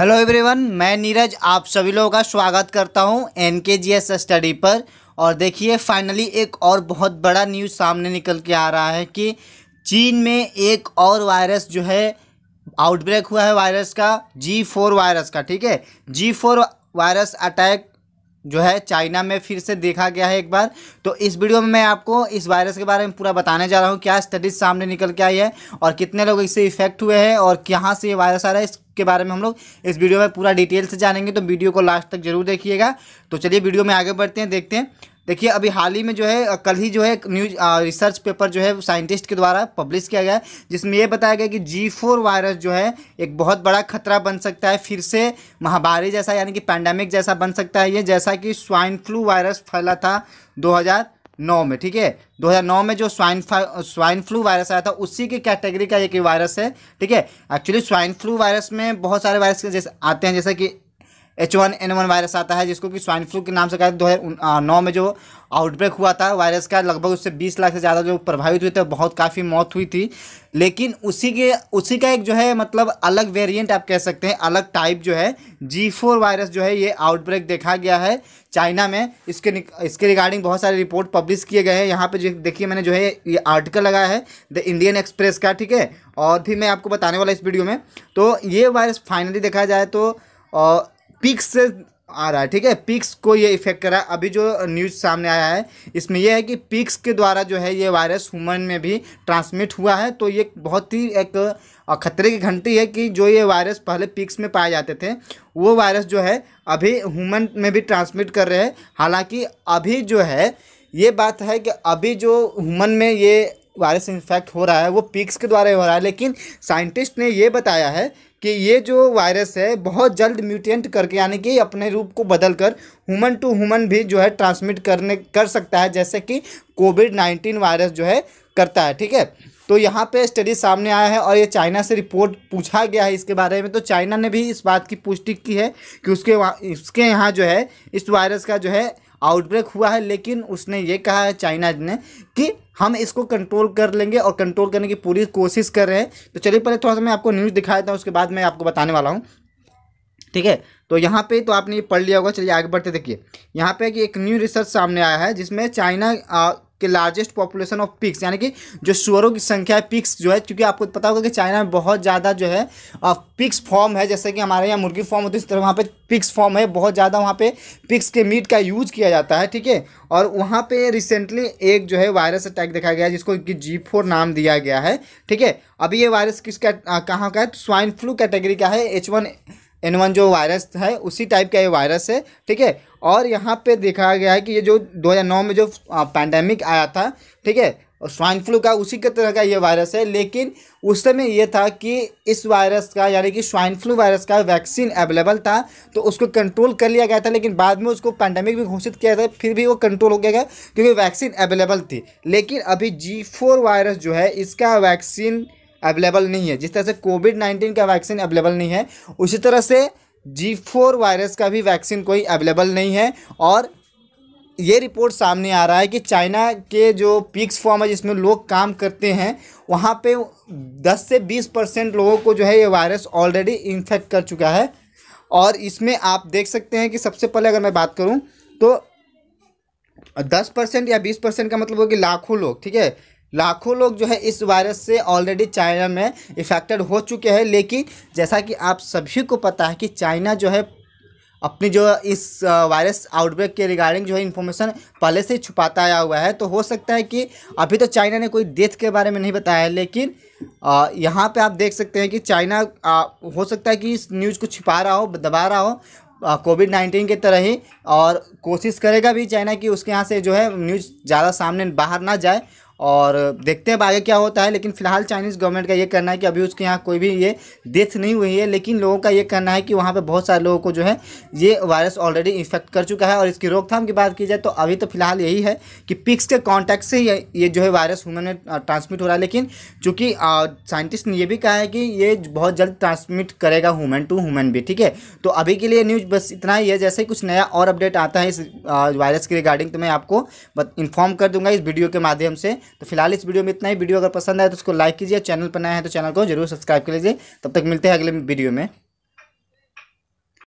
hello everyone मैं नीरज आप सभी लोगों का स्वागत करता हूं एन के जी एस स्टडी पर और देखिए फाइनली एक और बहुत बड़ा न्यूज़ सामने निकल के आ रहा है कि चीन में एक और वायरस जो है आउटब्रेक हुआ है वायरस का जी फोर वायरस का ठीक है जी फोर वायरस अटैक जो है चाइना में फिर से देखा गया है एक बार तो इस वीडियो में मैं आपको इस वायरस के बारे में पूरा बताने जा रहा हूँ क्या स्टडीज़ सामने निकल के आई है और कितने लोग इससे इफेक्ट हुए हैं और कहाँ से ये वायरस आ रहा है इसके बारे में हम लोग इस वीडियो में पूरा डिटेल से जानेंगे तो वीडियो को लास्ट तक जरूर देखिएगा तो चलिए वीडियो में आगे बढ़ते हैं देखते हैं देखिए अभी हाल ही में जो है कल ही जो है न्यूज रिसर्च पेपर जो है साइंटिस्ट के द्वारा पब्लिश किया गया जिसमें यह बताया गया कि जी फोर वायरस जो है एक बहुत बड़ा खतरा बन सकता है फिर से महामारी जैसा यानी कि पैंडेमिक जैसा बन सकता है ये जैसा कि स्वाइन फ्लू वायरस फैला था नौ में ठीक है 2009 में जो स्वाइन स्वाइन फ्लू वायरस आया था उसी की कैटेगरी का एक वायरस है ठीक है एक्चुअली स्वाइन फ्लू वायरस में बहुत सारे वायरस जैसे आते हैं जैसे कि H one N one virus आता है जिसको कि स्वाइन फ्लू के नाम से हैं दो हज़ार नौ में जो आउटब्रेक हुआ था वायरस का लगभग उससे बीस लाख से ज़्यादा जो प्रभावित हुए थे बहुत काफ़ी मौत हुई थी लेकिन उसी के उसी का एक जो है मतलब अलग वेरिएंट आप कह सकते हैं अलग टाइप जो है जी फोर वायरस जो है ये आउटब्रेक देखा गया है चाइना में इसके इसके रिगार्डिंग बहुत सारे रिपोर्ट पब्लिश किए गए हैं यहाँ पर जो देखिए मैंने जो है ये आर्टिकल लगाया है द इंडियन एक्सप्रेस का ठीक है और भी मैं आपको बताने वाला इस वीडियो में तो ये वायरस फाइनली देखा जाए तो पिक्स से आ रहा है ठीक है पिक्स को ये इफेक्ट कर रहा है अभी जो न्यूज़ सामने आया है इसमें यह है कि पिक्स के द्वारा जो है ये वायरस ह्यूमन में भी ट्रांसमिट हुआ है तो ये बहुत ही एक खतरे की घंटी है कि जो ये वायरस पहले पिक्स में पाए जाते थे वो वायरस जो है अभी ह्यूमन में भी ट्रांसमिट कर रहे हैं हालाँकि अभी जो है ये बात है कि अभी जो ह्यूमन में ये वायरस इन्फेक्ट हो रहा है वो पिक्स के द्वारा हो रहा है लेकिन साइंटिस्ट ने ये बताया है कि ये जो वायरस है बहुत जल्द म्यूटेंट करके यानी कि अपने रूप को बदल कर ह्यूमन टू ह्यूमन भी जो है ट्रांसमिट करने कर सकता है जैसे कि कोविड नाइन्टीन वायरस जो है करता है ठीक है तो यहाँ पे स्टडी सामने आया है और ये चाइना से रिपोर्ट पूछा गया है इसके बारे में तो चाइना ने भी इस बात की पुष्टि की है कि उसके वहाँ इसके यहाँ जो है इस वायरस का जो है आउटब्रेक हुआ है लेकिन उसने ये कहा है चाइना ने कि हम इसको कंट्रोल कर लेंगे और कंट्रोल करने की पूरी कोशिश कर रहे हैं तो चलिए पहले थोड़ा सा मैं आपको न्यूज़ दिखा देता हूँ उसके बाद मैं आपको बताने वाला हूँ ठीक है तो यहाँ पे तो आपने ये पढ़ लिया होगा चलिए आगे बढ़ते देखिए यहाँ पे कि एक न्यू रिसर्च सामने आया है जिसमें चाइना के लार्जेस्ट पॉपुलेशन ऑफ पिक्स यानी कि जो सुअरों की संख्या है पिक्स जो है क्योंकि आपको पता होगा कि चाइना में बहुत ज़्यादा जो है पिक्स फॉर्म है जैसे कि हमारे यहाँ मुर्गी फॉर्म होती है इस तरह वहाँ पे पिक्स फॉर्म है बहुत ज़्यादा वहाँ पे पिक्स के मीट का यूज़ किया जाता है ठीक है और वहाँ पे रिसेंटली एक जो है वायरस अटैक देखा गया जिसको कि जी फोर नाम दिया गया है ठीक है अभी ये वायरस किसका कहाँ का है स्वाइन फ्लू कैटेगरी का है एच वन एन वन जो वायरस है उसी टाइप का ये वायरस है ठीक है और यहाँ पे देखा गया है कि ये जो 2009 में जो पैंडेमिक आया था ठीक है स्वाइन फ्लू का उसी के तरह का ये वायरस है लेकिन उस समय ये था कि इस वायरस का यानी कि स्वाइन फ्लू वायरस का वैक्सीन अवेलेबल था तो उसको कंट्रोल कर लिया गया था लेकिन बाद में उसको पैंडेमिक भी घोषित किया था फिर भी वो कंट्रोल हो गया क्योंकि वैक्सीन अवेलेबल थी लेकिन अभी जी फोर वायरस जो है इसका वैक्सीन अवेलेबल नहीं है जिस तरह से कोविड नाइन्टीन का वैक्सीन अवेलेबल नहीं है उसी तरह से जी फोर वायरस का भी वैक्सीन कोई अवेलेबल नहीं है और ये रिपोर्ट सामने आ रहा है कि चाइना के जो पिक्स फॉर्म है जिसमें लोग काम करते हैं वहाँ पे 10 से 20 परसेंट लोगों को जो है ये वायरस ऑलरेडी इन्फेक्ट कर चुका है और इसमें आप देख सकते हैं कि सबसे पहले अगर मैं बात करूँ तो दस परसेंट या बीस परसेंट का मतलब हो कि लाखों लोग ठीक है लाखों लोग जो है इस वायरस से ऑलरेडी चाइना में इफेक्टेड हो चुके हैं लेकिन जैसा कि आप सभी को पता है कि चाइना जो है अपनी जो इस वायरस आउटब्रेक के रिगार्डिंग जो है इन्फॉर्मेशन पहले से ही छुपाता आया हुआ है तो हो सकता है कि अभी तो चाइना ने कोई डेथ के बारे में नहीं बताया है लेकिन यहाँ पे आप देख सकते हैं कि चाइना हो सकता है कि इस न्यूज़ को छिपा रहा हो दबा रहा हो कोविड नाइन्टीन के तरह ही और कोशिश करेगा भी चाइना कि उसके यहाँ से जो है न्यूज़ ज़्यादा सामने बाहर ना जाए और देखते हैं आगे क्या होता है लेकिन फिलहाल चाइनीज़ गवर्नमेंट का ये कहना है कि अभी उसके यहाँ कोई भी ये डेथ नहीं हुई है लेकिन लोगों का ये कहना है कि वहाँ पर बहुत सारे लोगों को जो है ये वायरस ऑलरेडी इन्फेक्ट कर चुका है और इसकी रोकथाम की बात की जाए तो अभी तो फिलहाल यही है कि पिक्स के कॉन्टैक्ट से ये, ये जो है वायरस हुमन में ट्रांसमिट हो रहा है लेकिन चूँकि साइंटिस्ट ने यह भी कहा है कि ये बहुत जल्द ट्रांसमिट करेगा हुमन टू हुमन भी ठीक है तो अभी के लिए न्यूज़ बस इतना ही है जैसे ही कुछ नया और अपडेट आता है इस वायरस के रिगार्डिंग तो मैं आपको इन्फॉर्म कर दूंगा इस वीडियो के माध्यम से तो फिलहाल इस वीडियो में इतना ही वीडियो अगर पसंद आए तो उसको लाइक कीजिए चैनल पर नया है तो चैनल को जरूर सब्सक्राइब कर लीजिए तब तक मिलते हैं अगले वीडियो में